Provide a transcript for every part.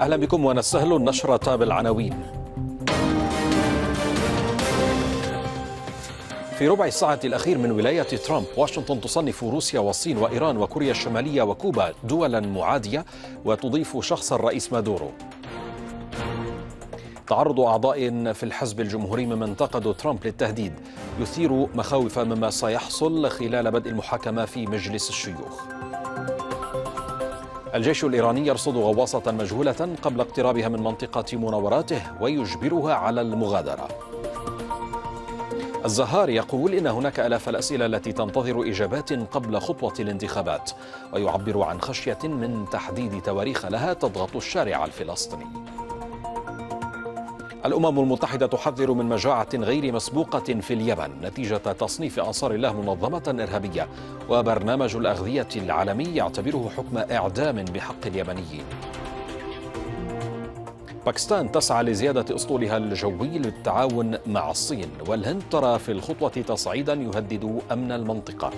أهلا بكم ونستهل النشرة بالعناوين في ربع الساعة الأخير من ولاية ترامب واشنطن تصنف روسيا والصين وإيران وكوريا الشمالية وكوبا دولا معادية وتضيف شخص الرئيس مادورو تعرض أعضاء في الحزب الجمهوري ممن انتقدوا ترامب للتهديد يثير مخاوف مما سيحصل خلال بدء المحاكمة في مجلس الشيوخ الجيش الإيراني يرصد غواصة مجهولة قبل اقترابها من منطقة مناوراته ويجبرها على المغادرة الزهار يقول إن هناك ألاف الأسئلة التي تنتظر إجابات قبل خطوة الانتخابات ويعبر عن خشية من تحديد تواريخ لها تضغط الشارع الفلسطيني الأمم المتحدة تحذر من مجاعة غير مسبوقة في اليمن نتيجة تصنيف أنصار الله منظمة إرهابية وبرنامج الأغذية العالمي يعتبره حكم إعدام بحق اليمنيين باكستان تسعى لزيادة أسطولها الجوي للتعاون مع الصين والهند ترى في الخطوة تصعيدا يهدد أمن المنطقة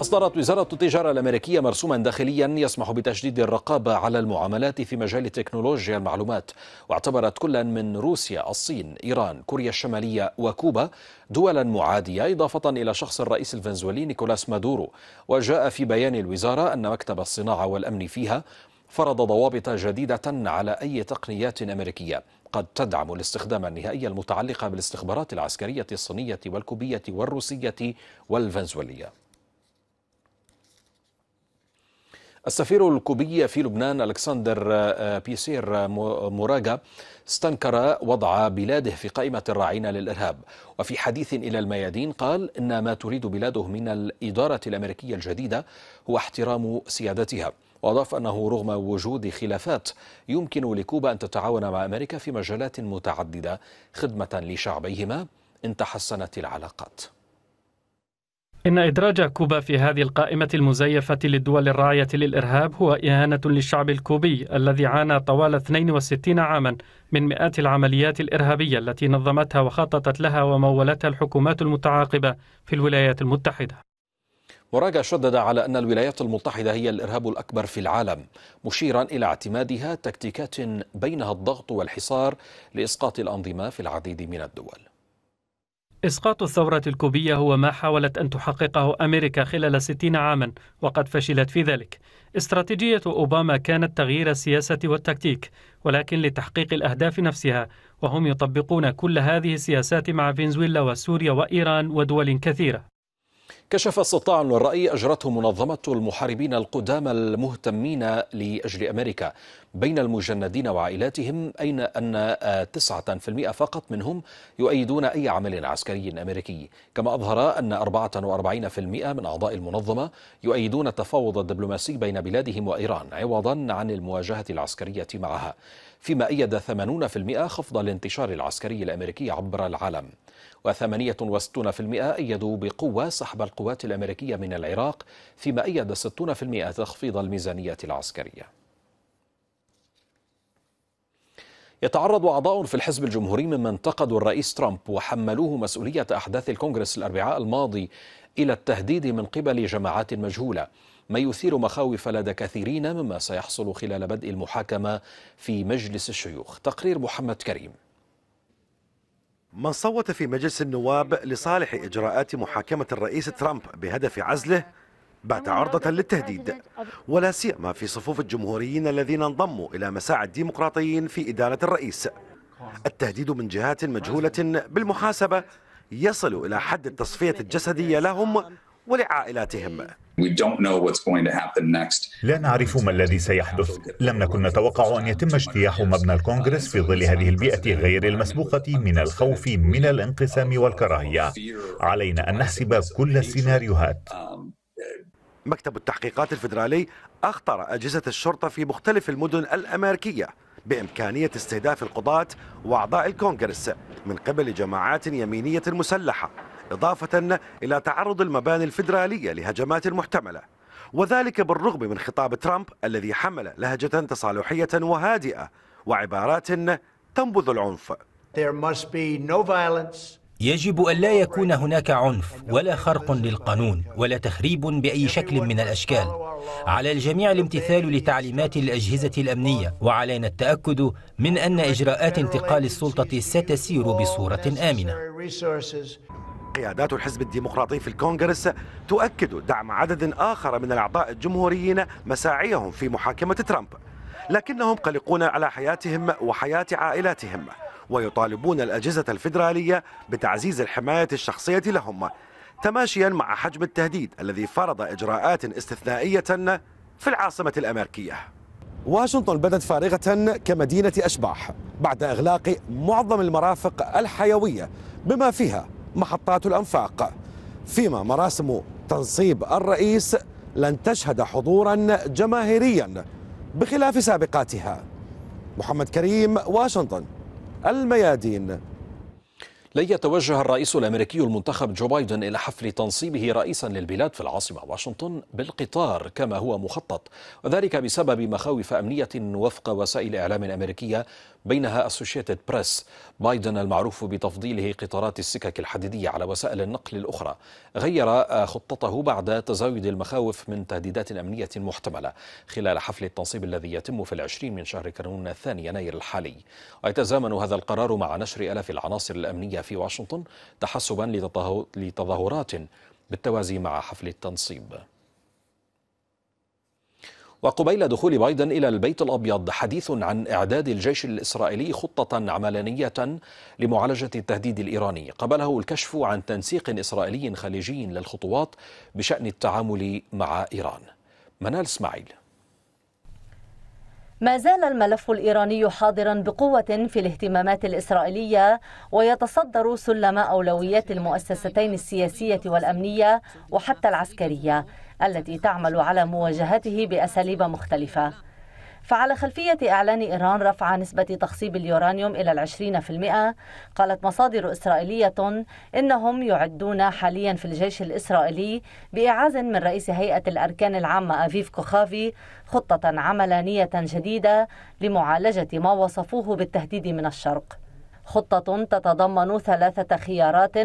أصدرت وزارة التجارة الأمريكية مرسوما داخليا يسمح بتشديد الرقابة على المعاملات في مجال تكنولوجيا المعلومات واعتبرت كلا من روسيا الصين إيران كوريا الشمالية وكوبا دولا معادية إضافة إلى شخص الرئيس الفنزويلي نيكولاس مادورو وجاء في بيان الوزارة أن مكتب الصناعة والأمن فيها فرض ضوابط جديدة على أي تقنيات أمريكية قد تدعم الاستخدام النهائي المتعلقة بالاستخبارات العسكرية الصينية والكوبية والروسية والفنزويلية السفير الكوبي في لبنان الكسندر آه، آه، بيسير موراغا استنكر وضع بلاده في قائمه الراعين للارهاب وفي حديث الى الميادين قال ان ما تريد بلاده من الاداره الامريكيه الجديده هو احترام سيادتها واضاف انه رغم وجود خلافات يمكن لكوبا ان تتعاون مع امريكا في مجالات متعدده خدمه لشعبيهما ان تحسنت العلاقات إن إدراج كوبا في هذه القائمة المزيفة للدول الراعية للإرهاب هو إهانة للشعب الكوبي الذي عانى طوال 62 عاما من مئات العمليات الإرهابية التي نظمتها وخططت لها ومولتها الحكومات المتعاقبة في الولايات المتحدة. وراجع شدد على أن الولايات المتحدة هي الإرهاب الأكبر في العالم مشيرا إلى اعتمادها تكتيكات بينها الضغط والحصار لإسقاط الأنظمة في العديد من الدول إسقاط الثورة الكوبية هو ما حاولت أن تحققه أمريكا خلال 60 عاما وقد فشلت في ذلك استراتيجية أوباما كانت تغيير السياسة والتكتيك ولكن لتحقيق الأهداف نفسها وهم يطبقون كل هذه السياسات مع فنزويلا وسوريا وإيران ودول كثيرة كشف استطلاع الرأي أجرته منظمة المحاربين القدامى المهتمين لأجل أمريكا بين المجندين وعائلاتهم أين أن 9% فقط منهم يؤيدون أي عمل عسكري أمريكي كما أظهر أن 44% من أعضاء المنظمة يؤيدون التفاوض الدبلوماسي بين بلادهم وإيران عوضا عن المواجهة العسكرية معها فيما أيد 80% خفض الانتشار العسكري الأمريكي عبر العالم و68% أيدوا بقوة سحب القوات الأمريكية من العراق فيما أيد 60% تخفيض الميزانية العسكرية يتعرض أعضاء في الحزب الجمهوري ممن انتقدوا الرئيس ترامب وحملوه مسؤولية أحداث الكونغرس الأربعاء الماضي إلى التهديد من قبل جماعات مجهولة ما يثير مخاوف لدى كثيرين مما سيحصل خلال بدء المحاكمة في مجلس الشيوخ تقرير محمد كريم من صوت في مجلس النواب لصالح إجراءات محاكمة الرئيس ترامب بهدف عزله بات عرضة للتهديد ولا سيما في صفوف الجمهوريين الذين انضموا إلى مساعي الديمقراطيين في إدارة الرئيس التهديد من جهات مجهولة بالمحاسبة يصل إلى حد التصفية الجسدية لهم ولعائلاتهم لا نعرف ما الذي سيحدث لم نكن نتوقع أن يتم اجتياح مبنى الكونغرس في ظل هذه البيئة غير المسبوقة من الخوف من الانقسام والكراهية علينا أن نحسب كل السيناريوهات um, مكتب التحقيقات الفيدرالي أخطر أجهزة الشرطة في مختلف المدن الأمريكية بإمكانية استهداف القضاة وأعضاء الكونغرس من قبل جماعات يمينية مسلحة إضافة إلى تعرض المباني الفيدرالية لهجمات محتملة وذلك بالرغم من خطاب ترامب الذي حمل لهجة تصالحية وهادئة وعبارات تنبذ العنف يجب أن لا يكون هناك عنف ولا خرق للقانون ولا تخريب بأي شكل من الأشكال على الجميع الامتثال لتعليمات الأجهزة الأمنية وعلينا التأكد من أن إجراءات انتقال السلطة ستسير بصورة آمنة قيادات الحزب الديمقراطي في الكونغرس تؤكد دعم عدد آخر من الأعضاء الجمهوريين مساعيهم في محاكمة ترامب لكنهم قلقون على حياتهم وحياة عائلاتهم ويطالبون الأجهزة الفيدرالية بتعزيز الحماية الشخصية لهم تماشيا مع حجم التهديد الذي فرض إجراءات استثنائية في العاصمة الأمريكية واشنطن بدت فارغة كمدينة أشباح بعد إغلاق معظم المرافق الحيوية بما فيها محطات الأنفاق فيما مراسم تنصيب الرئيس لن تشهد حضورا جماهيريا بخلاف سابقاتها محمد كريم واشنطن الميادين لن يتوجه الرئيس الامريكي المنتخب جو بايدن الى حفل تنصيبه رئيسا للبلاد في العاصمه واشنطن بالقطار كما هو مخطط وذلك بسبب مخاوف امنيه وفق وسائل اعلام امريكيه بينها أسوشيتد بريس بايدن المعروف بتفضيله قطارات السكك الحديدية على وسائل النقل الأخرى غير آه، خطته بعد تزايد المخاوف من تهديدات أمنية محتملة خلال حفل التنصيب الذي يتم في العشرين من شهر كانون الثاني يناير الحالي ويتزامن هذا القرار مع نشر ألاف العناصر الأمنية في واشنطن تحسبا لتظاهرات بالتوازي مع حفل التنصيب وقبيل دخول بايدن إلى البيت الأبيض حديث عن إعداد الجيش الإسرائيلي خطة عملانيه لمعالجة التهديد الإيراني قبله الكشف عن تنسيق إسرائيلي خليجي للخطوات بشأن التعامل مع إيران منال اسماعيل ما زال الملف الإيراني حاضرا بقوة في الاهتمامات الإسرائيلية ويتصدر سلم أولويات المؤسستين السياسية والأمنية وحتى العسكرية التي تعمل على مواجهته بأساليب مختلفة فعلى خلفية إعلان إيران رفع نسبة تخصيب اليورانيوم إلى العشرين في المئة قالت مصادر إسرائيلية إنهم يعدون حاليا في الجيش الإسرائيلي بإعاز من رئيس هيئة الأركان العامة أفيف كوخافي خطة عملانية جديدة لمعالجة ما وصفوه بالتهديد من الشرق خطة تتضمن ثلاثة خيارات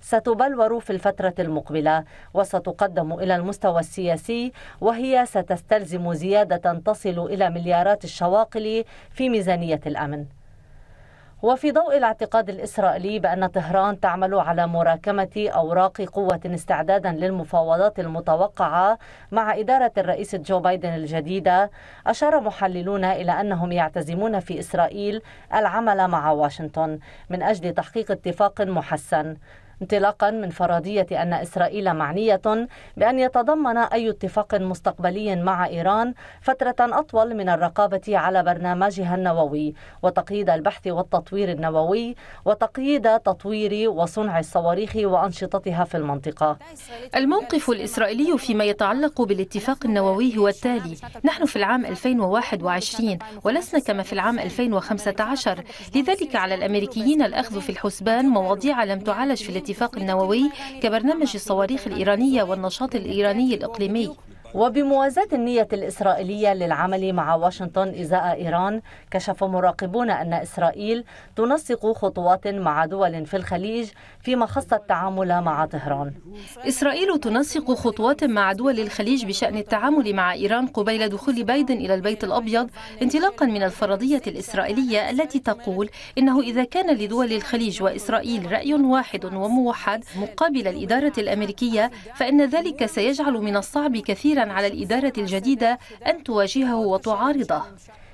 ستبلور في الفترة المقبلة وستقدم إلى المستوى السياسي وهي ستستلزم زيادة تصل إلى مليارات الشواقل في ميزانية الأمن وفي ضوء الاعتقاد الإسرائيلي بأن طهران تعمل على مراكمة أوراق قوة استعدادا للمفاوضات المتوقعة مع إدارة الرئيس جو بايدن الجديدة أشار محللون إلى أنهم يعتزمون في إسرائيل العمل مع واشنطن من أجل تحقيق اتفاق محسن انطلاقا من فرضية أن إسرائيل معنية بأن يتضمن أي اتفاق مستقبلي مع إيران فترة أطول من الرقابة على برنامجها النووي وتقييد البحث والتطوير النووي وتقييد تطوير وصنع الصواريخ وأنشطتها في المنطقة الموقف الإسرائيلي فيما يتعلق بالاتفاق النووي هو التالي نحن في العام 2021 ولسنا كما في العام 2015 لذلك على الأمريكيين الأخذ في الحسبان مواضيع لم تعالج في الاتفاق الاتفاق النووي كبرنامج الصواريخ الإيرانية والنشاط الإيراني الإقليمي وبموازاة النية الإسرائيلية للعمل مع واشنطن إزاء إيران كشف مراقبون أن إسرائيل تنسق خطوات مع دول في الخليج فيما خص التعامل مع طهران إسرائيل تنسق خطوات مع دول الخليج بشأن التعامل مع إيران قبيل دخول بايدن إلى البيت الأبيض انطلاقا من الفرضية الإسرائيلية التي تقول إنه إذا كان لدول الخليج وإسرائيل رأي واحد وموحد مقابل الإدارة الأمريكية فإن ذلك سيجعل من الصعب كثيرا على الإدارة الجديدة أن تواجهه وتعارضه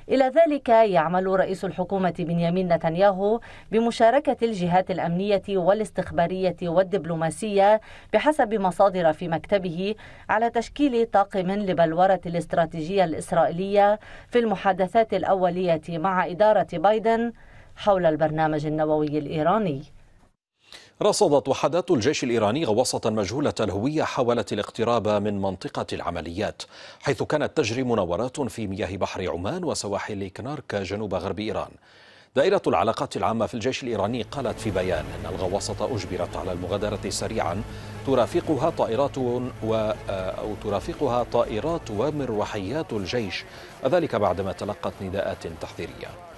إلى ذلك يعمل رئيس الحكومة بنيامين نتنياهو بمشاركة الجهات الأمنية والاستخبارية والدبلوماسية بحسب مصادر في مكتبه على تشكيل طاقم لبلورة الاستراتيجية الإسرائيلية في المحادثات الأولية مع إدارة بايدن حول البرنامج النووي الإيراني رصدت وحدات الجيش الإيراني غواصة مجهولة الهوية حاولت الاقتراب من منطقة العمليات حيث كانت تجري مناورات في مياه بحر عمان وسواحل كنارك جنوب غرب إيران دائرة العلاقات العامة في الجيش الإيراني قالت في بيان أن الغواصة أجبرت على المغادرة سريعا ترافقها طائرات و آه، أو ترافقها طائرات ومروحيات الجيش وذلك بعدما تلقت نداءات تحذيرية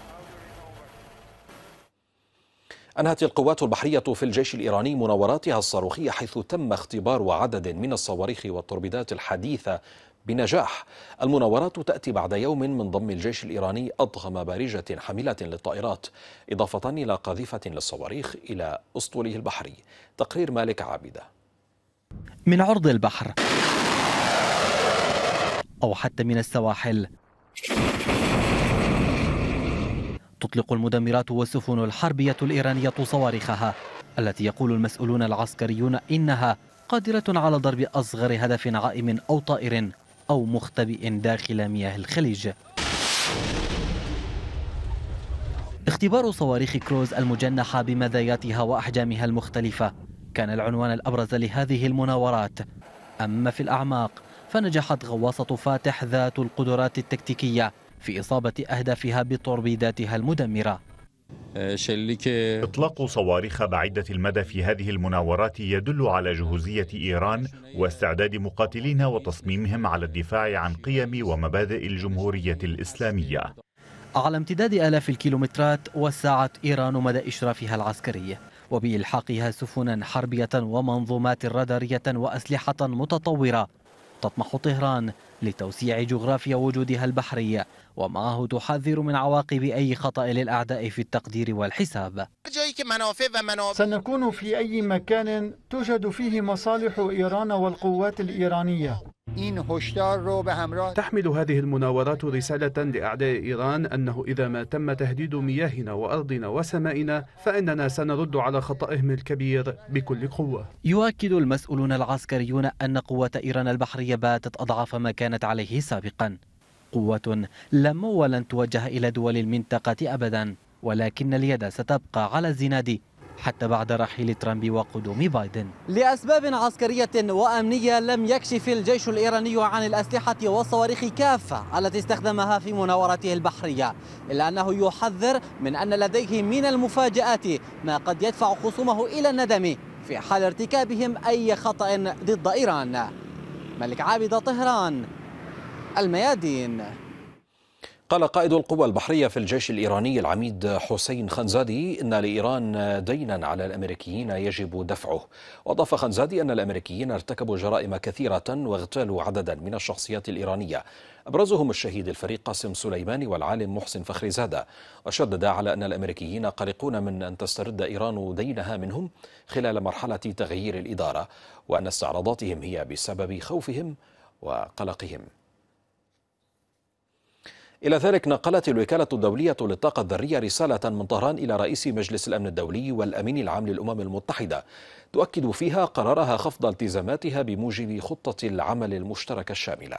أنهت القوات البحرية في الجيش الإيراني مناوراتها الصاروخية حيث تم اختبار عدد من الصواريخ والتوربيدات الحديثة بنجاح المناورات تأتي بعد يوم من ضم الجيش الإيراني أضخم بارجة حاملة للطائرات إضافة إلى قاذفة للصواريخ إلى أسطوله البحري تقرير مالك عابدة من عرض البحر أو حتى من السواحل تطلق المدمرات والسفن الحربية الإيرانية صواريخها التي يقول المسؤولون العسكريون إنها قادرة على ضرب أصغر هدف عائم أو طائر أو مختبئ داخل مياه الخليج اختبار صواريخ كروز المجنحة بمذاياتها وأحجامها المختلفة كان العنوان الأبرز لهذه المناورات أما في الأعماق فنجحت غواصة فاتح ذات القدرات التكتيكية في إصابة أهدافها بتوربيداتها المدمرة إطلاق صواريخ بعيدة المدى في هذه المناورات يدل على جهوزية إيران واستعداد مقاتلينا وتصميمهم على الدفاع عن قيم ومبادئ الجمهورية الإسلامية على امتداد آلاف الكيلومترات وسعت إيران مدى إشرافها العسكري وبإلحاقها سفنا حربية ومنظومات رادارية وأسلحة متطورة تطمح طهران لتوسيع جغرافيا وجودها البحري ومعه تحذر من عواقب أي خطأ للأعداء في التقدير والحساب سنكون في أي مكان توجد فيه مصالح إيران والقوات الإيرانية تحمل هذه المناورات رسالة لأعداء إيران أنه إذا ما تم تهديد مياهنا وأرضنا وسمائنا فإننا سنرد على خطئهم الكبير بكل قوة يؤكد المسؤولون العسكريون أن قوة إيران البحرية باتت أضعاف ما كانت عليه سابقاً قوة لم ولن توجه إلى دول المنطقة أبدا ولكن اليد ستبقى على الزناد حتى بعد رحيل ترامب وقدوم بايدن لأسباب عسكرية وأمنية لم يكشف الجيش الإيراني عن الأسلحة والصواريخ كافة التي استخدمها في مناورته البحرية إلا أنه يحذر من أن لديه من المفاجآت ما قد يدفع خصومه إلى الندم في حال ارتكابهم أي خطأ ضد إيران ملك عابد طهران الميادين قال قائد القوى البحرية في الجيش الإيراني العميد حسين خنزادي إن لإيران دينا على الأمريكيين يجب دفعه وأضاف خنزادي أن الأمريكيين ارتكبوا جرائم كثيرة واغتالوا عددا من الشخصيات الإيرانية أبرزهم الشهيد الفريق قاسم سليماني والعالم محسن فخري زادة وشدد على أن الأمريكيين قلقون من أن تسترد إيران دينها منهم خلال مرحلة تغيير الإدارة وأن استعراضاتهم هي بسبب خوفهم وقلقهم إلى ذلك نقلت الوكالة الدولية للطاقة الذرية رسالة من طهران إلى رئيس مجلس الأمن الدولي والأمين العام للأمم المتحدة تؤكد فيها قرارها خفض التزاماتها بموجب خطة العمل المشتركة الشاملة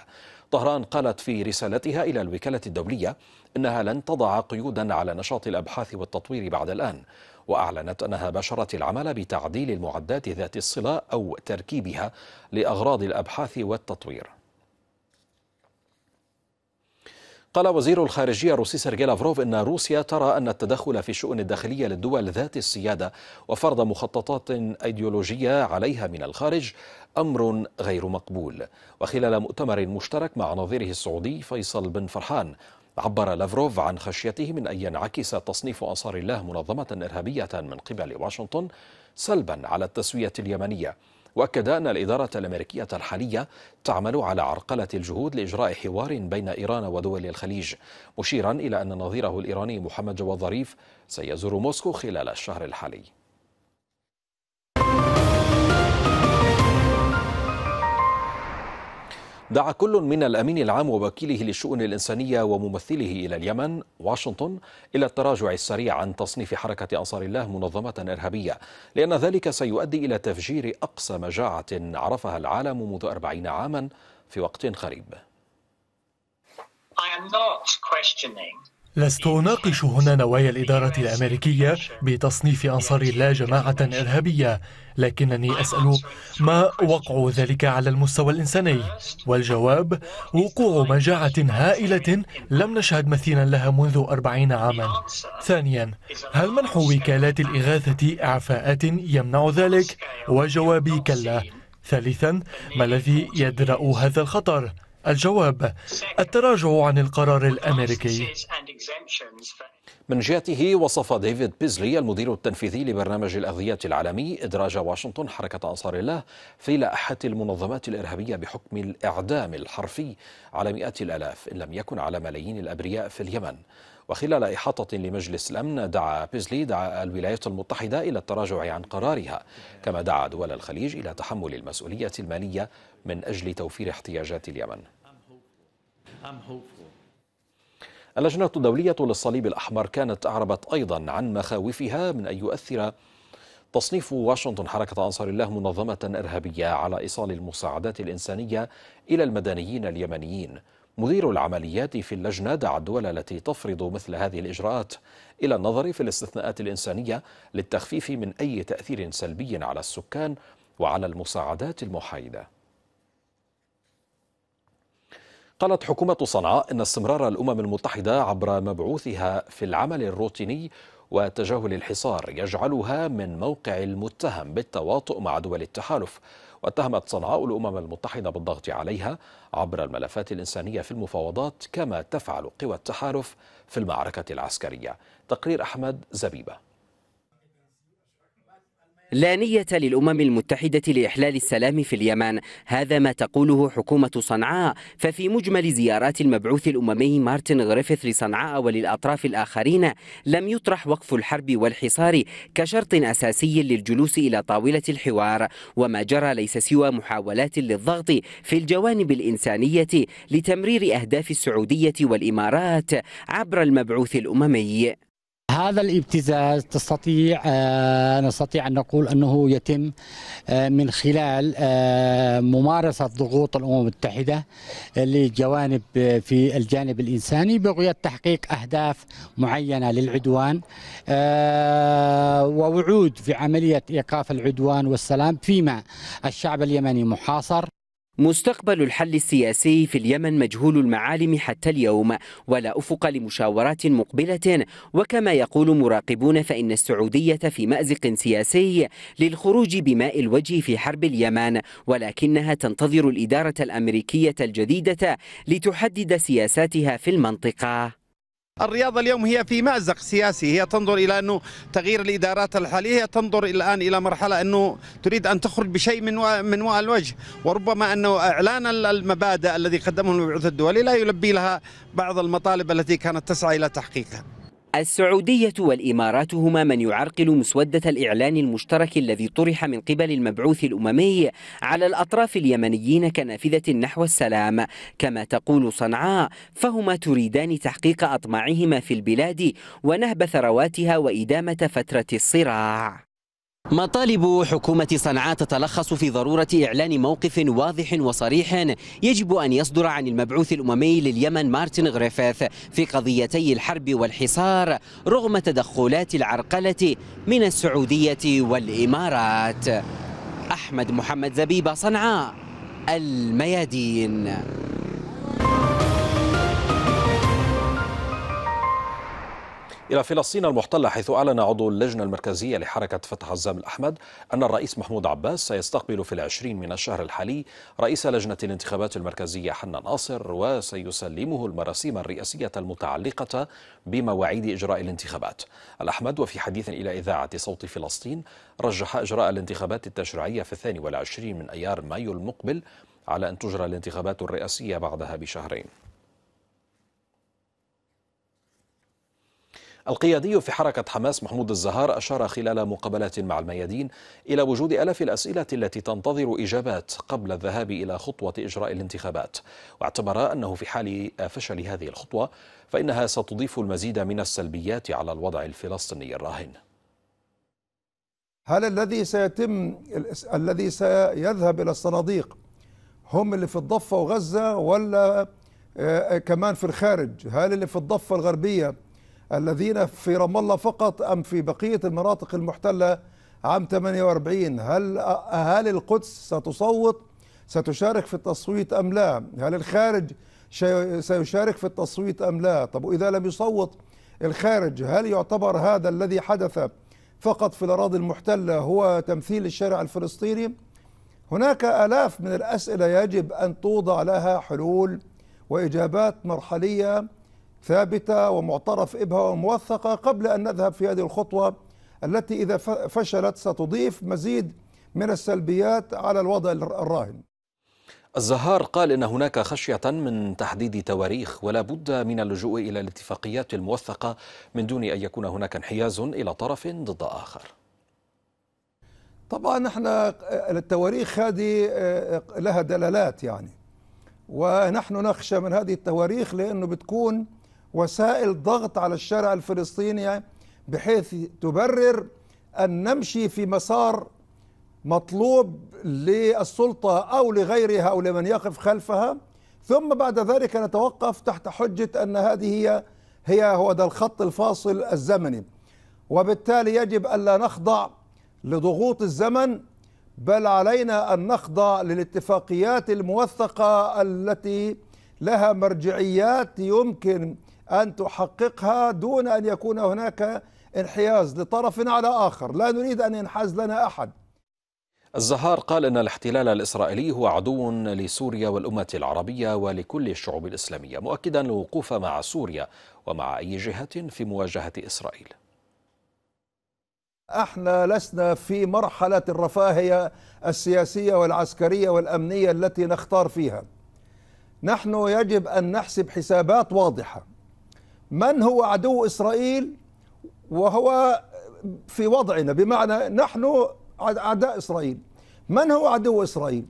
طهران قالت في رسالتها إلى الوكالة الدولية إنها لن تضع قيودا على نشاط الأبحاث والتطوير بعد الآن وأعلنت أنها باشرت العمل بتعديل المعدات ذات الصلة أو تركيبها لأغراض الأبحاث والتطوير قال وزير الخارجية الروسي سيرجي لافروف إن روسيا ترى أن التدخل في الشؤون الداخلية للدول ذات السيادة وفرض مخططات أيديولوجية عليها من الخارج أمر غير مقبول وخلال مؤتمر مشترك مع نظيره السعودي فيصل بن فرحان عبر لافروف عن خشيته من أن ينعكس تصنيف أنصار الله منظمة إرهابية من قبل واشنطن سلبا على التسوية اليمنية واكد ان الاداره الامريكيه الحاليه تعمل على عرقله الجهود لاجراء حوار بين ايران ودول الخليج مشيرا الى ان نظيره الايراني محمد جواد ظريف سيزور موسكو خلال الشهر الحالي دعا كل من الامين العام ووكيله للشؤون الانسانيه وممثله الى اليمن واشنطن الى التراجع السريع عن تصنيف حركه انصار الله منظمه ارهابيه لان ذلك سيؤدي الى تفجير اقصى مجاعه عرفها العالم منذ أربعين عاما في وقت قريب. I am not questioning لست أناقش هنا نوايا الإدارة الأمريكية بتصنيف أنصار الله جماعة إرهابية لكنني أسأل ما وقع ذلك على المستوى الإنساني والجواب وقوع مجاعة هائلة لم نشهد مثيلا لها منذ أربعين عاما ثانيا هل منح وكالات الإغاثة إعفاءات يمنع ذلك؟ وجوابي كلا ثالثا ما الذي يدرأ هذا الخطر؟ الجواب التراجع عن القرار الامريكي من جهته وصف ديفيد بيزلي المدير التنفيذي لبرنامج الأغذية العالمي إدراج واشنطن حركة أنصار الله في لائحة المنظمات الإرهابية بحكم الإعدام الحرفي على مئات الآلاف إن لم يكن على ملايين الأبرياء في اليمن وخلال إحاطة لمجلس الأمن دعا بيزلي دعا الولايات المتحدة إلى التراجع عن قرارها كما دعا دول الخليج إلى تحمل المسؤولية المالية من أجل توفير احتياجات اليمن اللجنة الدولية للصليب الأحمر كانت أعربت أيضا عن مخاوفها من أن يؤثر تصنيف واشنطن حركة أنصار الله منظمة إرهابية على إيصال المساعدات الإنسانية إلى المدنيين اليمنيين مدير العمليات في اللجنة دعا الدول التي تفرض مثل هذه الإجراءات إلى النظر في الاستثناءات الإنسانية للتخفيف من أي تأثير سلبي على السكان وعلى المساعدات المحايدة قالت حكومة صنعاء إن استمرار الأمم المتحدة عبر مبعوثها في العمل الروتيني وتجاهل الحصار يجعلها من موقع المتهم بالتواطؤ مع دول التحالف واتهمت صنعاء الأمم المتحدة بالضغط عليها عبر الملفات الإنسانية في المفاوضات كما تفعل قوى التحالف في المعركة العسكرية تقرير أحمد زبيبة لا نية للأمم المتحدة لإحلال السلام في اليمن هذا ما تقوله حكومة صنعاء ففي مجمل زيارات المبعوث الأممي مارتن غريفيث لصنعاء وللأطراف الآخرين لم يطرح وقف الحرب والحصار كشرط أساسي للجلوس إلى طاولة الحوار وما جرى ليس سوى محاولات للضغط في الجوانب الإنسانية لتمرير أهداف السعودية والإمارات عبر المبعوث الأممي هذا الابتزاز تستطيع آه، نستطيع ان نقول انه يتم آه، من خلال آه، ممارسه ضغوط الامم المتحده لجوانب في الجانب الانساني بغيه تحقيق اهداف معينه للعدوان ووعود في عمليه ايقاف العدوان والسلام فيما الشعب اليمني محاصر مستقبل الحل السياسي في اليمن مجهول المعالم حتى اليوم ولا أفق لمشاورات مقبلة وكما يقول مراقبون فإن السعودية في مأزق سياسي للخروج بماء الوجه في حرب اليمن ولكنها تنتظر الإدارة الأمريكية الجديدة لتحدد سياساتها في المنطقة الرياضة اليوم هي في مأزق سياسي هي تنظر إلى أنه تغيير الإدارات الحالية هي تنظر الآن إلى مرحلة أنه تريد أن تخرج بشيء من و... من وراء الوجه وربما أنه إعلان المبادئ الذي قدمه المبعوث الدولي لا يلبي لها بعض المطالب التي كانت تسعى إلى تحقيقها السعودية والإمارات هما من يعرقل مسودة الإعلان المشترك الذي طرح من قبل المبعوث الأممي على الأطراف اليمنيين كنافذة نحو السلام كما تقول صنعاء فهما تريدان تحقيق أطماعهما في البلاد ونهب ثرواتها وإدامة فترة الصراع مطالب حكومة صنعاء تتلخص في ضرورة إعلان موقف واضح وصريح يجب أن يصدر عن المبعوث الأممي لليمن مارتن غريفيث في قضيتي الحرب والحصار رغم تدخلات العرقلة من السعودية والإمارات أحمد محمد زبيبة صنعاء الميادين إلى فلسطين المحتلة حيث أعلن عضو اللجنة المركزية لحركة فتح الزام الأحمد أن الرئيس محمود عباس سيستقبل في العشرين من الشهر الحالي رئيس لجنة الانتخابات المركزية حنا ناصر وسيسلمه المراسيم الرئاسية المتعلقة بمواعيد إجراء الانتخابات الأحمد وفي حديث إلى إذاعة صوت فلسطين رجح إجراء الانتخابات التشريعية في الثاني والعشرين من أيار مايو المقبل على أن تجرى الانتخابات الرئاسية بعدها بشهرين القيادي في حركة حماس محمود الزهار أشار خلال مقابلات مع الميادين إلى وجود ألاف الأسئلة التي تنتظر إجابات قبل الذهاب إلى خطوة إجراء الانتخابات واعتبر أنه في حال فشل هذه الخطوة فإنها ستضيف المزيد من السلبيات على الوضع الفلسطيني الراهن هل الذي سيتم الذي سيذهب إلى الصناديق هم اللي في الضفة وغزة ولا آه، كمان في الخارج هل اللي في الضفة الغربية الذين في رام الله فقط أم في بقية المناطق المحتلة عام 48 هل أهالي القدس ستصوت ستشارك في التصويت أم لا هل الخارج سيشارك في التصويت أم لا طب وإذا لم يصوت الخارج هل يعتبر هذا الذي حدث فقط في الأراضي المحتلة هو تمثيل الشارع الفلسطيني هناك آلاف من الأسئلة يجب أن توضع لها حلول وإجابات مرحلية ثابتة ومعترف بها وموثقة قبل أن نذهب في هذه الخطوة التي إذا فشلت ستضيف مزيد من السلبيات على الوضع الراهن الزهار قال إن هناك خشية من تحديد تواريخ ولا بد من اللجوء إلى الاتفاقيات الموثقة من دون أن يكون هناك انحياز إلى طرف ضد آخر طبعا احنا آه، التواريخ هذه آه، لها دلالات يعني ونحن نخشى من هذه التواريخ لأنه بتكون وسائل ضغط على الشارع الفلسطيني بحيث تبرر أن نمشي في مسار مطلوب للسلطة أو لغيرها أو لمن يقف خلفها ثم بعد ذلك نتوقف تحت حجة أن هذه هي هي هو ده الخط الفاصل الزمني وبالتالي يجب ألا نخضع لضغوط الزمن بل علينا أن نخضع للاتفاقيات الموثقة التي لها مرجعيات يمكن أن تحققها دون أن يكون هناك انحياز لطرف على آخر لا نريد أن ينحاز لنا أحد الزهار قال أن الاحتلال الإسرائيلي هو عدو لسوريا والأمة العربية ولكل الشعوب الإسلامية مؤكدا الوقوف مع سوريا ومع أي جهة في مواجهة إسرائيل احنا لسنا في مرحلة الرفاهية السياسية والعسكرية والأمنية التي نختار فيها نحن يجب أن نحسب حسابات واضحة من هو عدو إسرائيل وهو في وضعنا بمعنى نحن أعداء إسرائيل من هو عدو إسرائيل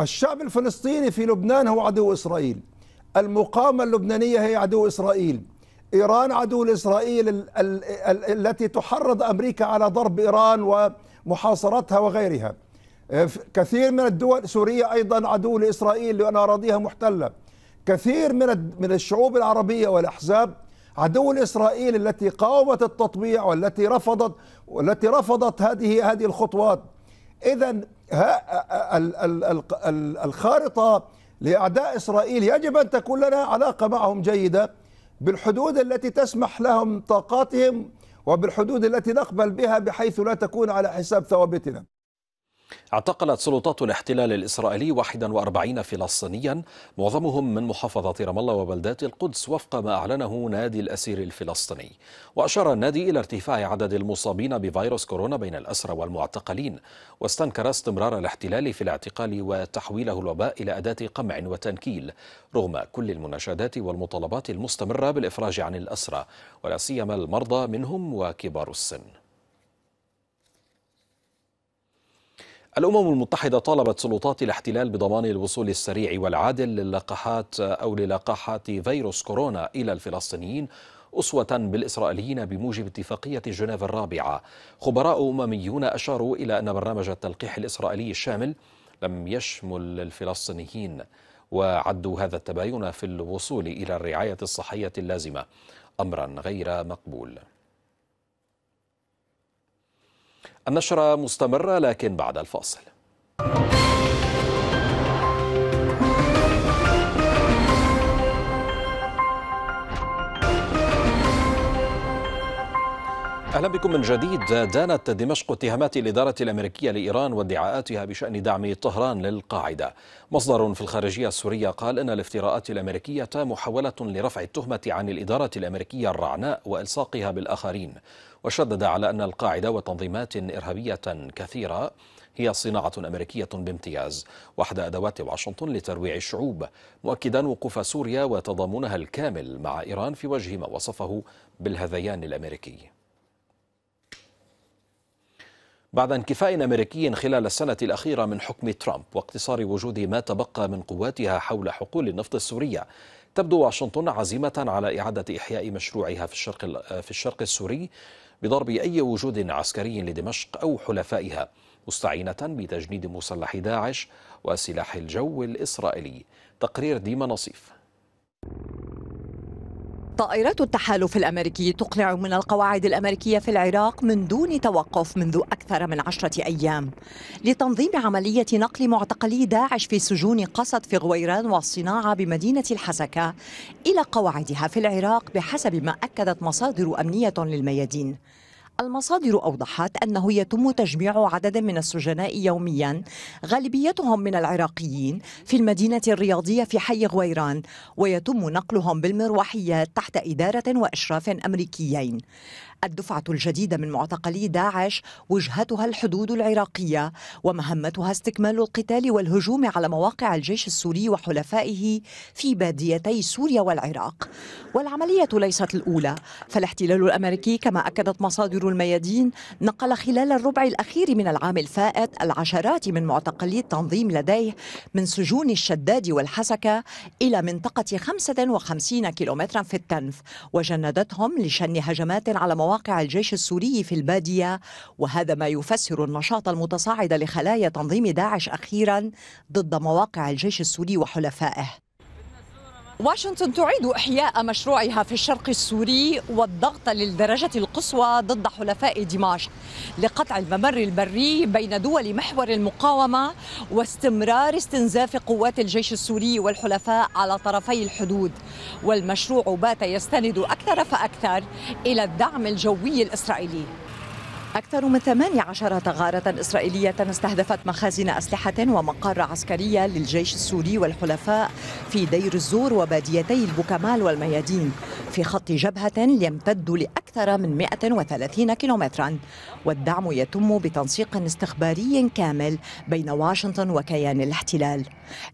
الشعب الفلسطيني في لبنان هو عدو إسرائيل المقاومة اللبنانية هي عدو إسرائيل إيران عدو لإسرائيل التي تحرض أمريكا على ضرب إيران ومحاصرتها وغيرها آه، كثير من الدول سوريا أيضا عدو لإسرائيل لأن أراضيها محتلة كثير من من الشعوب العربيه والاحزاب عدو لاسرائيل التي قاومت التطبيع والتي رفضت والتي رفضت هذه هذه الخطوات اذا الخارطه لاعداء اسرائيل يجب ان تكون لنا علاقه معهم جيده بالحدود التي تسمح لهم طاقاتهم وبالحدود التي نقبل بها بحيث لا تكون على حساب ثوابتنا اعتقلت سلطات الاحتلال الإسرائيلي 41 فلسطينيا معظمهم من محافظة رام الله وبلدات القدس وفق ما أعلنه نادي الأسير الفلسطيني وأشار النادي إلى ارتفاع عدد المصابين بفيروس كورونا بين الأسرى والمعتقلين واستنكر استمرار الاحتلال في الاعتقال وتحويله الوباء إلى أداة قمع وتنكيل رغم كل المناشدات والمطالبات المستمرة بالإفراج عن الأسرى ولا سيما المرضى منهم وكبار السن الأمم المتحدة طالبت سلطات الاحتلال بضمان الوصول السريع والعادل للقاحات أو للقاحات فيروس كورونا إلى الفلسطينيين أسوة بالإسرائيليين بموجب اتفاقية جنيف الرابعة خبراء أمميون أشاروا إلى أن برنامج التلقيح الإسرائيلي الشامل لم يشمل الفلسطينيين وعدوا هذا التباين في الوصول إلى الرعاية الصحية اللازمة أمرا غير مقبول النشرة مستمرة لكن بعد الفاصل اهلا بكم من جديد دانت دمشق اتهامات الاداره الامريكيه لايران وادعاءاتها بشان دعم طهران للقاعده. مصدر في الخارجيه السوريه قال ان الافتراءات الامريكيه محاوله لرفع التهمه عن الاداره الامريكيه الرعناء والصاقها بالاخرين. وشدد على أن القاعدة وتنظيمات إرهابية كثيرة هي صناعة أمريكية بامتياز وأحد أدوات واشنطن لترويع الشعوب مؤكدا وقوف سوريا وتضامنها الكامل مع إيران في وجه ما وصفه بالهذيان الأمريكي بعد انكفاء أمريكي خلال السنة الأخيرة من حكم ترامب واقتصار وجود ما تبقى من قواتها حول حقول النفط السورية تبدو واشنطن عزيمة على إعادة إحياء مشروعها في الشرق, في الشرق السوري بضرب أي وجود عسكري لدمشق أو حلفائها مستعينة بتجنيد مسلح داعش وسلاح الجو الإسرائيلي تقرير ديما نصيف طائرات التحالف الأمريكي تقلع من القواعد الأمريكية في العراق من دون توقف منذ أكثر من عشرة أيام لتنظيم عملية نقل معتقلي داعش في سجون قصد في غويران والصناعة بمدينة الحسكة إلى قواعدها في العراق بحسب ما أكدت مصادر أمنية للميادين المصادر أوضحت أنه يتم تجميع عدد من السجناء يوميا غالبيتهم من العراقيين في المدينة الرياضية في حي غويران ويتم نقلهم بالمروحيات تحت إدارة وإشراف أمريكيين الدفعة الجديدة من معتقلي داعش وجهتها الحدود العراقية ومهمتها استكمال القتال والهجوم على مواقع الجيش السوري وحلفائه في باديتي سوريا والعراق والعملية ليست الأولى فالاحتلال الأمريكي كما أكدت مصادر الميادين نقل خلال الربع الأخير من العام الفائت العشرات من معتقلي التنظيم لديه من سجون الشداد والحسكة إلى منطقة 55 كيلومترا في التنف وجندتهم لشن هجمات على مواقع مواقع الجيش السوري في البادية وهذا ما يفسر النشاط المتصاعد لخلايا تنظيم داعش أخيرا ضد مواقع الجيش السوري وحلفائه واشنطن تعيد إحياء مشروعها في الشرق السوري والضغط للدرجة القصوى ضد حلفاء دمشق لقطع الممر البري بين دول محور المقاومة واستمرار استنزاف قوات الجيش السوري والحلفاء على طرفي الحدود والمشروع بات يستند أكثر فأكثر إلى الدعم الجوي الإسرائيلي أكثر من 18 غارة إسرائيلية استهدفت مخازن أسلحة ومقر عسكرية للجيش السوري والحلفاء في دير الزور وباديتي البوكمال والميادين في خط جبهة يمتد لأكثر أكثر من 130 كيلومترا والدعم يتم بتنسيق استخباري كامل بين واشنطن وكيان الاحتلال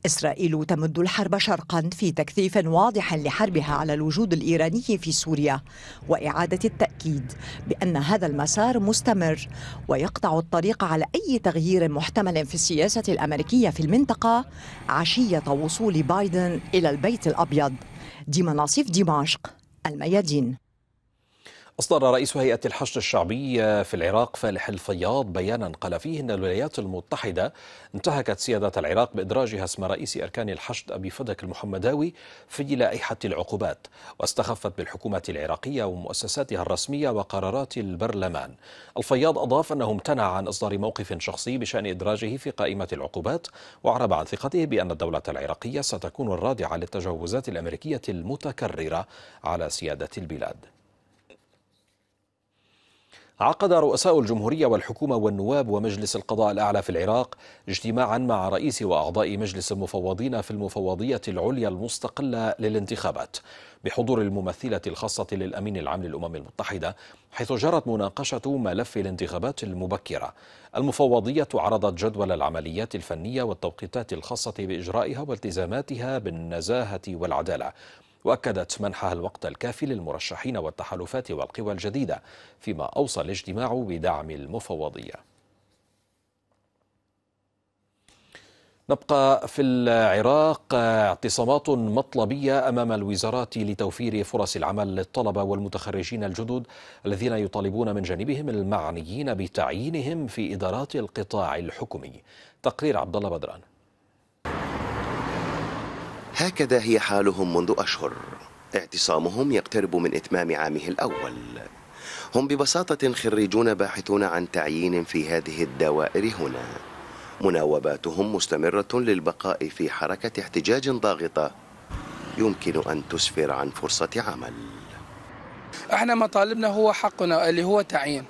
إسرائيل تمد الحرب شرقا في تكثيف واضح لحربها على الوجود الإيراني في سوريا وإعادة التأكيد بأن هذا المسار مستمر ويقطع الطريق على أي تغيير محتمل في السياسة الأمريكية في المنطقة عشية وصول بايدن إلى البيت الأبيض دي مناصف دمشق الميادين أصدر رئيس هيئة الحشد الشعبي في العراق فالح الفياض بيانا قال فيه أن الولايات المتحدة انتهكت سيادة العراق بإدراجها اسم رئيس أركان الحشد أبي فدك المحمداوي في لائحة العقوبات واستخفت بالحكومة العراقية ومؤسساتها الرسمية وقرارات البرلمان الفياض أضاف أنه امتنع عن إصدار موقف شخصي بشأن إدراجه في قائمة العقوبات وأعرب عن ثقته بأن الدولة العراقية ستكون الرادعة للتجاوزات الأمريكية المتكررة على سيادة البلاد عقد رؤساء الجمهورية والحكومة والنواب ومجلس القضاء الأعلى في العراق اجتماعا مع رئيس وأعضاء مجلس المفوضين في المفوضية العليا المستقلة للانتخابات بحضور الممثلة الخاصة للأمين العام للأمم المتحدة حيث جرت مناقشة ملف الانتخابات المبكرة المفوضية عرضت جدول العمليات الفنية والتوقيتات الخاصة بإجرائها والتزاماتها بالنزاهة والعدالة وأكدت منحها الوقت الكافي للمرشحين والتحالفات والقوى الجديدة فيما أوصى الاجتماع بدعم المفوضية نبقى في العراق اعتصامات مطلبية أمام الوزارات لتوفير فرص العمل للطلبة والمتخرجين الجدد الذين يطالبون من جانبهم المعنيين بتعيينهم في إدارات القطاع الحكومي تقرير عبد الله بدران هكذا هي حالهم منذ أشهر اعتصامهم يقترب من إتمام عامه الأول هم ببساطة خريجون باحثون عن تعيين في هذه الدوائر هنا مناوباتهم مستمرة للبقاء في حركة احتجاج ضاغطة يمكن أن تسفر عن فرصة عمل احنا مطالبنا هو حقنا اللي هو تعيين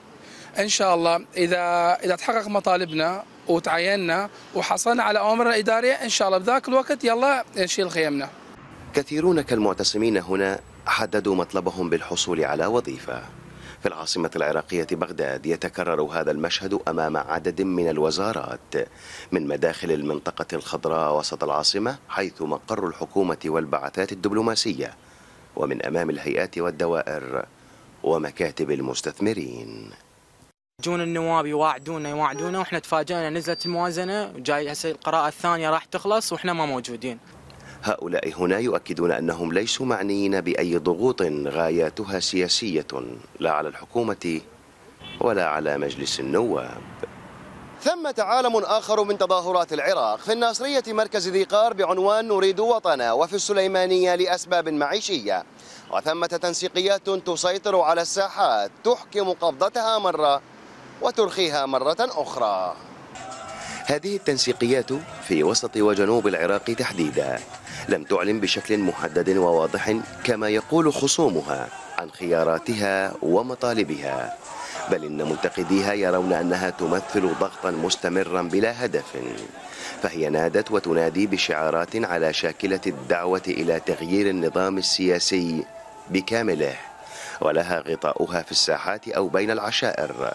ان شاء الله اذا اذا تحقق مطالبنا وتعيننا وحصلنا على أوامر الإدارية إن شاء الله بذاك الوقت يلا نشيل خيمنا كثيرون كالمعتصمين هنا حددوا مطلبهم بالحصول على وظيفة في العاصمة العراقية بغداد يتكرر هذا المشهد أمام عدد من الوزارات من مداخل المنطقة الخضراء وسط العاصمة حيث مقر الحكومة والبعثات الدبلوماسية ومن أمام الهيئات والدوائر ومكاتب المستثمرين يجون النواب يواعدونا يواعدونا واحنا تفاجئنا نزلت الموازنه وجاي هسه القراءه الثانيه راح تخلص واحنا ما موجودين. هؤلاء هنا يؤكدون انهم ليسوا معنيين باي ضغوط غاياتها سياسيه لا على الحكومه ولا على مجلس النواب. ثمة عالم آخر من تظاهرات العراق في الناصرية مركز ذي قار بعنوان نريد وطنا وفي السليمانية لأسباب معيشية وثمة تنسيقيات تسيطر على الساحات تحكم قبضتها مرة وترخيها مرة أخرى هذه التنسيقيات في وسط وجنوب العراق تحديدا لم تعلن بشكل محدد وواضح كما يقول خصومها عن خياراتها ومطالبها بل إن منتقديها يرون أنها تمثل ضغطا مستمرا بلا هدف فهي نادت وتنادي بشعارات على شاكلة الدعوة إلى تغيير النظام السياسي بكامله ولها غطاؤها في الساحات أو بين العشائر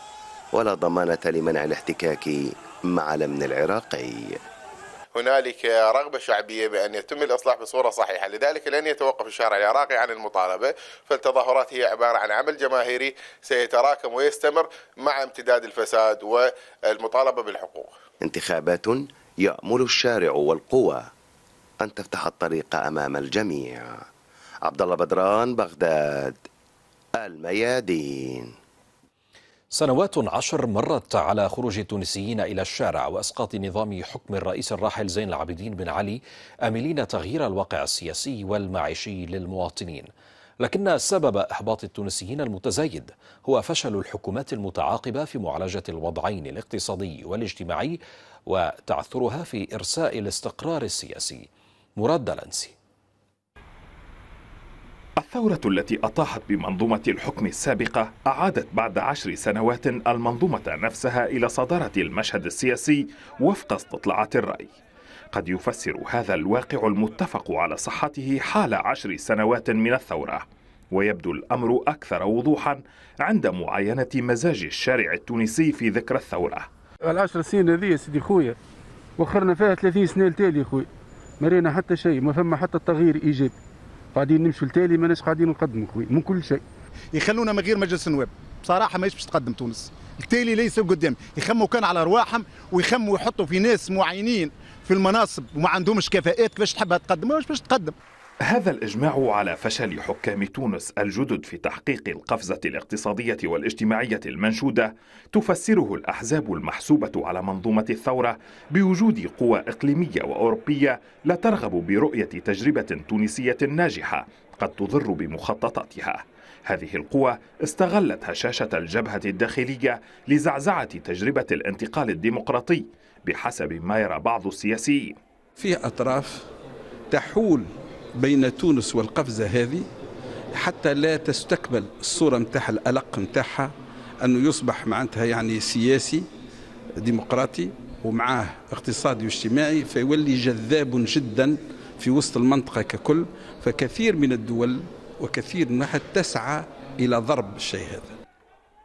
ولا ضمانة لمنع الاحتكاك مع الأمن العراقي هنالك رغبة شعبية بأن يتم الإصلاح بصورة صحيحة لذلك لن يتوقف الشارع العراقي عن المطالبة فالتظاهرات هي عبارة عن عمل جماهيري سيتراكم ويستمر مع امتداد الفساد والمطالبة بالحقوق انتخابات يأمل الشارع والقوى أن تفتح الطريق أمام الجميع عبد الله بدران بغداد الميادين سنوات عشر مرت على خروج التونسيين إلى الشارع وإسقاط نظام حكم الرئيس الراحل زين العابدين بن علي آملين تغيير الواقع السياسي والمعيشي للمواطنين لكن سبب إحباط التونسيين المتزايد هو فشل الحكومات المتعاقبة في معالجة الوضعين الاقتصادي والاجتماعي وتعثرها في إرساء الاستقرار السياسي مراد دلنسي الثورة التي أطاحت بمنظومة الحكم السابقة أعادت بعد عشر سنوات المنظومة نفسها إلى صدارة المشهد السياسي وفق استطلاعات الرأي قد يفسر هذا الواقع المتفق على صحته حال عشر سنوات من الثورة ويبدو الأمر أكثر وضوحا عند معاينة مزاج الشارع التونسي في ذكرى الثورة العشر سنين هذه سيدي خويا وخرنا فيها 30 سنة لتالي خويا مرينا حتى شيء ما فما حتى تغيير إيجابي قاعدين نمشوا لتالي ماناش قاعدين نقدموا خويا من كل شيء يخلونا من غير مجلس النواب بصراحه ماهيش باش تقدم تونس التالي ليس قدام يخموا كان على ارواحهم ويخموا يحطوا في ناس معينين في المناصب وما عندهمش كفاءات كيفاش تحبها تقدم ماهوش باش تقدم هذا الإجماع على فشل حكام تونس الجدد في تحقيق القفزة الاقتصادية والاجتماعية المنشودة تفسره الأحزاب المحسوبة على منظومة الثورة بوجود قوى إقليمية وأوروبية لا ترغب برؤية تجربة تونسية ناجحة قد تضر بمخططاتها هذه القوى استغلت هشاشة الجبهة الداخلية لزعزعة تجربة الانتقال الديمقراطي بحسب ما يرى بعض السياسيين في أطراف تحول بين تونس والقفزة هذه حتى لا تستقبل الصورة متاعها الألق نتاعها أنه يصبح معناتها يعني سياسي ديمقراطي ومعاه اقتصادي واجتماعي فيولي جذاب جدا في وسط المنطقة ككل فكثير من الدول وكثير منها تسعى إلى ضرب الشيء هذا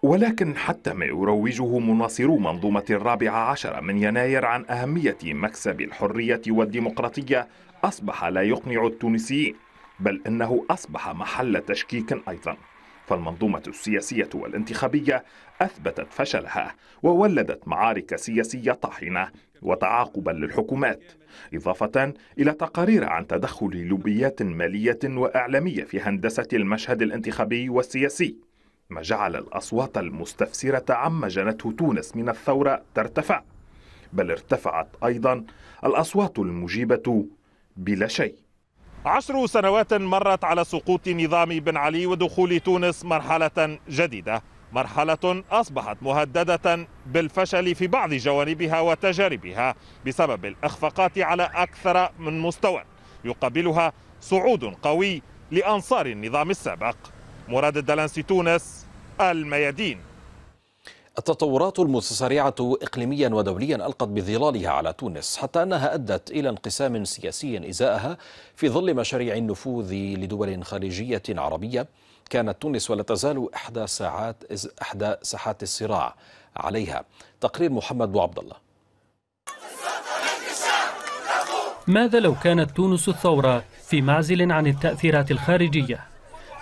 ولكن حتى ما يروجه مناصرو منظومة الرابعة عشر من يناير عن أهمية مكسب الحرية والديمقراطية أصبح لا يقنع التونسيين بل إنه أصبح محل تشكيك أيضا فالمنظومة السياسية والانتخابية أثبتت فشلها وولدت معارك سياسية طاحنة وتعاقبا للحكومات إضافة إلى تقارير عن تدخل لوبيات مالية وإعلامية في هندسة المشهد الانتخابي والسياسي ما جعل الأصوات المستفسرة عما جنته تونس من الثورة ترتفع بل ارتفعت أيضا الأصوات المجيبة بلا شيء عشر سنوات مرت على سقوط نظام بن علي ودخول تونس مرحلة جديدة مرحلة أصبحت مهددة بالفشل في بعض جوانبها وتجاربها بسبب الإخفاقات على أكثر من مستوى يقابلها صعود قوي لأنصار النظام السابق مراد الدلنسي تونس الميادين التطورات المتسارعة إقليميا ودوليا ألقت بظلالها على تونس حتى أنها أدت إلى انقسام سياسي إزاءها في ظل مشاريع النفوذ لدول خليجية عربية كانت تونس ولا تزال إحدى ساعات إحدى ساحات الصراع عليها تقرير محمد بو عبد الله ماذا لو كانت تونس الثورة في معزل عن التأثيرات الخارجية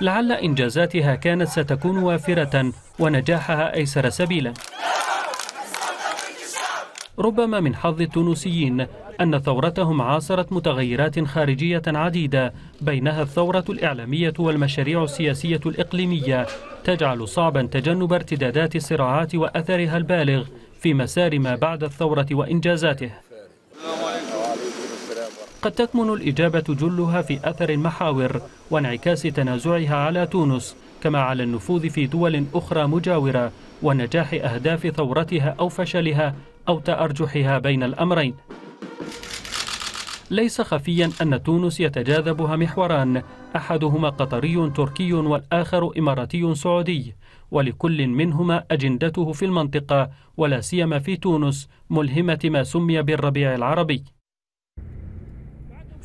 لعل إنجازاتها كانت ستكون وافرة ونجاحها أيسر سبيلا ربما من حظ التونسيين أن ثورتهم عاصرت متغيرات خارجية عديدة بينها الثورة الإعلامية والمشاريع السياسية الإقليمية تجعل صعبا تجنب ارتدادات الصراعات وأثرها البالغ في مسار ما بعد الثورة وإنجازاته قد تكمن الإجابة جلها في أثر المحاور وانعكاس تنازعها على تونس كما على النفوذ في دول أخرى مجاورة ونجاح أهداف ثورتها أو فشلها أو تأرجحها بين الأمرين ليس خفيا أن تونس يتجاذبها محوران أحدهما قطري تركي والآخر إماراتي سعودي ولكل منهما أجندته في المنطقة ولا سيما في تونس ملهمة ما سمي بالربيع العربي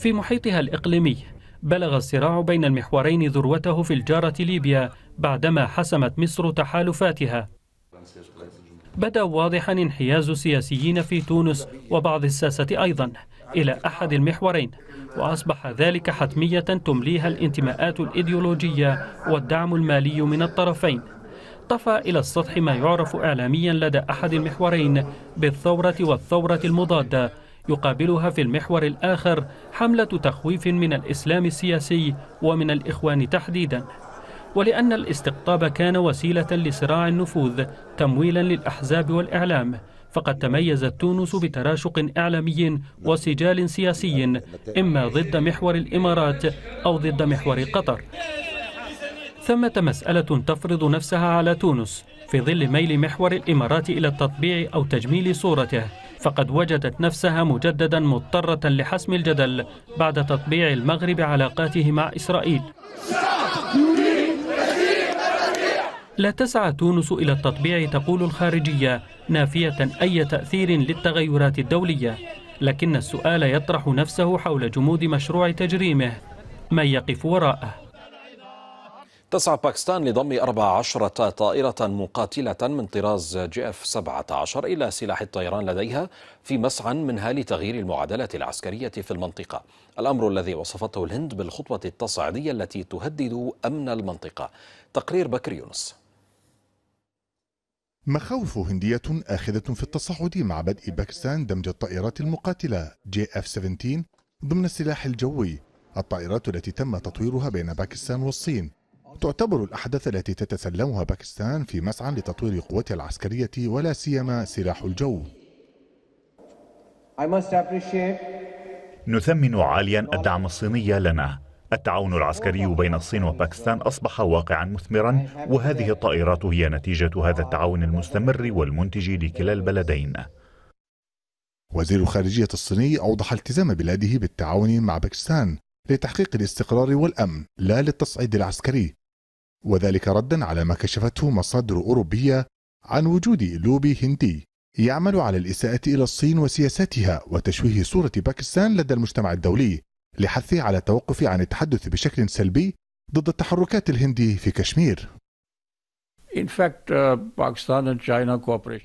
في محيطها الإقليمي بلغ الصراع بين المحورين ذروته في الجارة ليبيا بعدما حسمت مصر تحالفاتها بدا واضحا انحياز السياسيين في تونس وبعض الساسة أيضا إلى أحد المحورين وأصبح ذلك حتمية تمليها الانتماءات الإيديولوجية والدعم المالي من الطرفين طفى إلى السطح ما يعرف إعلاميا لدى أحد المحورين بالثورة والثورة المضادة يقابلها في المحور الآخر حملة تخويف من الإسلام السياسي ومن الإخوان تحديدا ولأن الاستقطاب كان وسيلة لصراع النفوذ تمويلا للأحزاب والإعلام فقد تميزت تونس بتراشق إعلامي وسجال سياسي إما ضد محور الإمارات أو ضد محور قطر ثمة مسألة تفرض نفسها على تونس في ظل ميل محور الإمارات إلى التطبيع أو تجميل صورته فقد وجدت نفسها مجددا مضطرة لحسم الجدل بعد تطبيع المغرب علاقاته مع إسرائيل لا تسعى تونس إلى التطبيع تقول الخارجية نافية أي تأثير للتغيرات الدولية لكن السؤال يطرح نفسه حول جمود مشروع تجريمه من يقف وراءه تسعى باكستان لضم 14 طائرة مقاتلة من طراز جي اف 17 إلى سلاح الطيران لديها في مسعى منها لتغيير المعادلة العسكرية في المنطقة الأمر الذي وصفته الهند بالخطوة التصعيدية التي تهدد أمن المنطقة تقرير بكر يونس مخاوف هندية آخذة في التصاعد مع بدء باكستان دمج الطائرات المقاتلة جي اف 17 ضمن السلاح الجوي الطائرات التي تم تطويرها بين باكستان والصين تعتبر الأحداث التي تتسلمها باكستان في مسعى لتطوير قوتها العسكرية ولا سيما سلاح الجو نثمن عاليا الدعم الصيني لنا التعاون العسكري بين الصين وباكستان أصبح واقعا مثمرا وهذه الطائرات هي نتيجة هذا التعاون المستمر والمنتج لكلا البلدين وزير الخارجية الصيني أوضح التزام بلاده بالتعاون مع باكستان لتحقيق الاستقرار والأمن لا للتصعيد العسكري وذلك ردا على ما كشفته مصادر أوروبية عن وجود لوبي هندي يعمل على الإساءة إلى الصين وسياساتها وتشويه صورة باكستان لدى المجتمع الدولي لحثه على التوقف عن التحدث بشكل سلبي ضد التحركات الهندي في كشمير uh,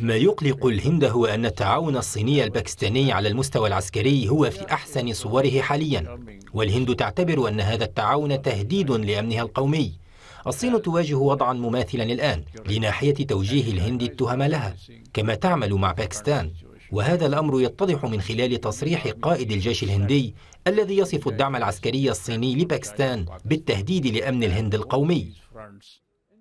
ما يقلق الهند هو أن التعاون الصيني الباكستاني على المستوى العسكري هو في أحسن صوره حاليا والهند تعتبر أن هذا التعاون تهديد لأمنها القومي الصين تواجه وضعا مماثلا الآن لناحية توجيه الهند التهم لها كما تعمل مع باكستان وهذا الأمر يتضح من خلال تصريح قائد الجيش الهندي الذي يصف الدعم العسكري الصيني لباكستان بالتهديد لأمن الهند القومي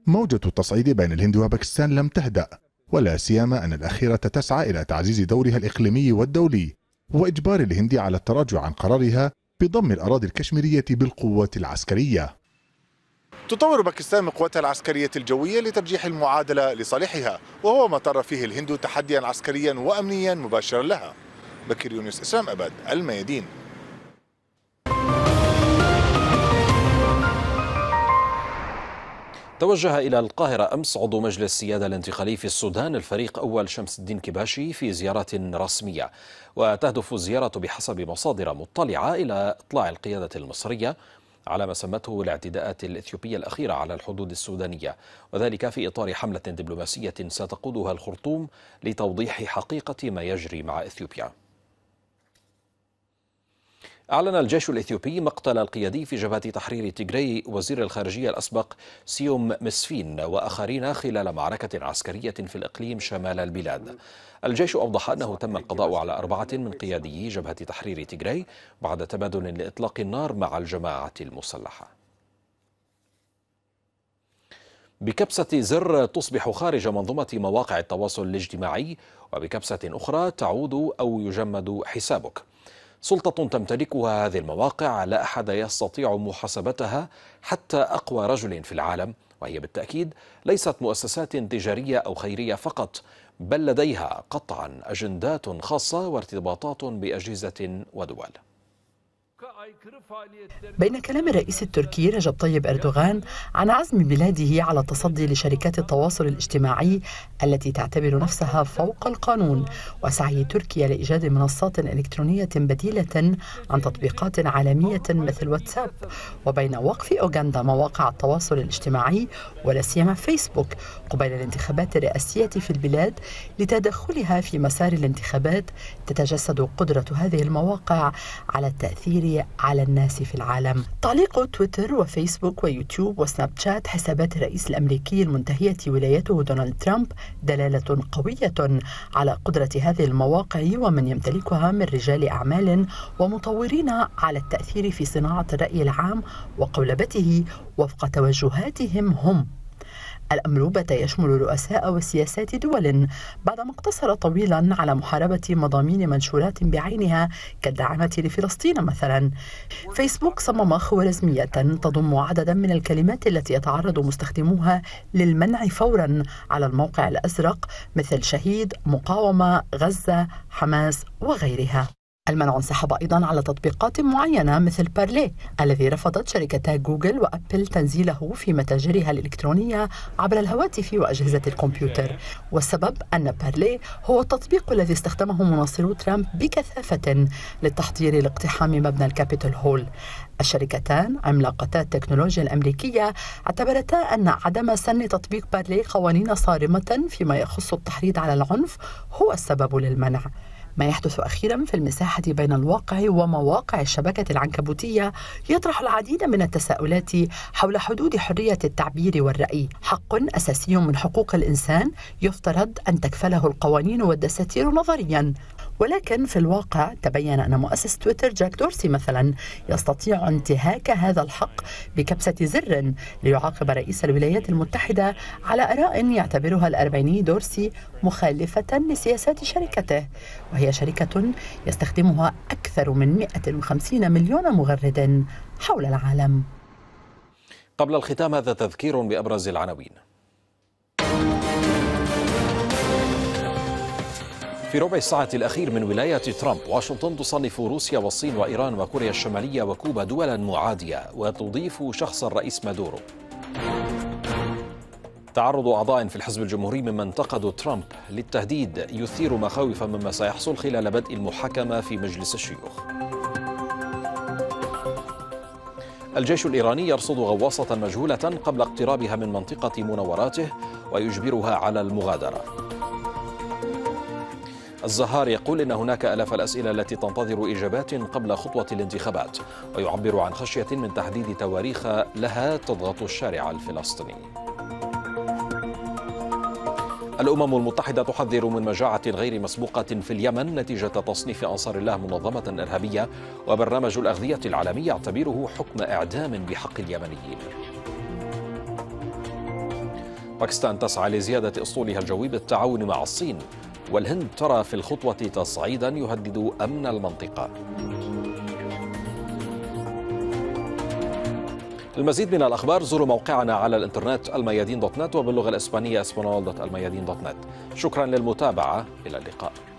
موجة التصعيد بين الهند وباكستان لم تهدأ ولا سيما أن الأخيرة تسعى إلى تعزيز دورها الإقليمي والدولي وإجبار الهند على التراجع عن قرارها بضم الأراضي الكشميرية بالقوات العسكرية تطور باكستان من قواتها العسكرية الجوية لترجيح المعادلة لصالحها وهو ما طر فيه الهند تحديا عسكريا وأمنيا مباشرا لها بكر يونس إسلام أباد الميادين توجه إلى القاهرة أمس عضو مجلس السيادة الانتقالي في السودان الفريق أول شمس الدين كباشي في زيارة رسمية وتهدف الزيارة بحسب مصادر مطلعة إلى إطلاع القيادة المصرية على ما سمته الاعتداءات الإثيوبية الأخيرة على الحدود السودانية وذلك في إطار حملة دبلوماسية ستقودها الخرطوم لتوضيح حقيقة ما يجري مع إثيوبيا أعلن الجيش الإثيوبي مقتل القيادي في جبهة تحرير تيغراي وزير الخارجية الأسبق سيوم مسفين وآخرين خلال معركة عسكرية في الإقليم شمال البلاد الجيش أوضح أنه تم القضاء على أربعة من قيادي جبهة تحرير تيغراي بعد تبادل لإطلاق النار مع الجماعة المسلحة بكبسة زر تصبح خارج منظومة مواقع التواصل الاجتماعي وبكبسة أخرى تعود أو يجمد حسابك سلطة تمتلكها هذه المواقع لا أحد يستطيع محاسبتها حتى أقوى رجل في العالم وهي بالتأكيد ليست مؤسسات تجارية أو خيرية فقط بل لديها قطعا أجندات خاصة وارتباطات بأجهزة ودول بين كلام الرئيس التركي رجب طيب أردوغان عن عزم بلاده على التصدي لشركات التواصل الاجتماعي التي تعتبر نفسها فوق القانون وسعي تركيا لإيجاد منصات إلكترونية بديلة عن تطبيقات عالمية مثل واتساب وبين وقف أوغندا مواقع التواصل الاجتماعي ولا سيما فيسبوك قبيل الانتخابات الرئاسية في البلاد لتدخلها في مسار الانتخابات تتجسد قدرة هذه المواقع على التأثير على الناس في العالم تعليق تويتر وفيسبوك ويوتيوب وسناب شات حسابات الرئيس الأمريكي المنتهية ولايته دونالد ترامب دلالة قوية على قدرة هذه المواقع ومن يمتلكها من رجال أعمال ومطورين على التأثير في صناعة الرأي العام وقولبته وفق توجهاتهم هم الأمر يشمل رؤساء وسياسات دول بعدما اقتصر طويلا على محاربة مضامين منشورات بعينها كالدعامة لفلسطين مثلا فيسبوك صمم خوارزمية تضم عددا من الكلمات التي يتعرض مستخدموها للمنع فورا على الموقع الأزرق مثل شهيد مقاومة غزة حماس وغيرها المنع انسحب أيضا على تطبيقات معينة مثل بارلي الذي رفضت شركتا جوجل وأبل تنزيله في متاجرها الإلكترونية عبر الهواتف وأجهزة الكمبيوتر والسبب أن بارلي هو التطبيق الذي استخدمه مناصرو ترامب بكثافة للتحضير لاقتحام مبنى الكابيتول هول الشركتان عملاقتا التكنولوجيا الأمريكية اعتبرتا أن عدم سن تطبيق بارلي قوانين صارمة فيما يخص التحريض على العنف هو السبب للمنع ما يحدث أخيرا في المساحة بين الواقع ومواقع الشبكة العنكبوتية يطرح العديد من التساؤلات حول حدود حرية التعبير والرأي حق أساسي من حقوق الإنسان يفترض أن تكفله القوانين والدساتير نظريا ولكن في الواقع تبين أن مؤسس تويتر جاك دورسي مثلا يستطيع انتهاك هذا الحق بكبسة زر ليعاقب رئيس الولايات المتحدة على آراء يعتبرها الأربعيني دورسي مخالفة لسياسات شركته وهي شركة يستخدمها أكثر من 150 مليون مغرد حول العالم قبل الختام هذا تذكير بأبرز العناوين في ربع الساعة الأخير من ولاية ترامب واشنطن تصنف روسيا والصين وإيران وكوريا الشمالية وكوبا دولا معادية وتضيف شخص الرئيس مادورو تعرض أعضاء في الحزب الجمهوري ممن انتقدوا ترامب للتهديد يثير مخاوف مما سيحصل خلال بدء المحاكمة في مجلس الشيوخ الجيش الإيراني يرصد غواصة مجهولة قبل اقترابها من منطقة مناوراته ويجبرها على المغادرة الزهار يقول إن هناك ألاف الأسئلة التي تنتظر إجابات قبل خطوة الانتخابات ويعبر عن خشية من تحديد تواريخ لها تضغط الشارع الفلسطيني الأمم المتحدة تحذر من مجاعة غير مسبوقة في اليمن نتيجة تصنيف أنصار الله منظمة إرهابية وبرنامج الأغذية العالمي يعتبره حكم إعدام بحق اليمنيين باكستان تسعى لزيادة أسطولها الجوي بالتعاون مع الصين والهند ترى في الخطوة تصعيدا يهدد أمن المنطقة المزيد من الأخبار زوروا موقعنا على الإنترنت الميادين دوت نت وباللغة الإسبانية اسبانول دوت الميادين دوت نت شكرا للمتابعة إلى اللقاء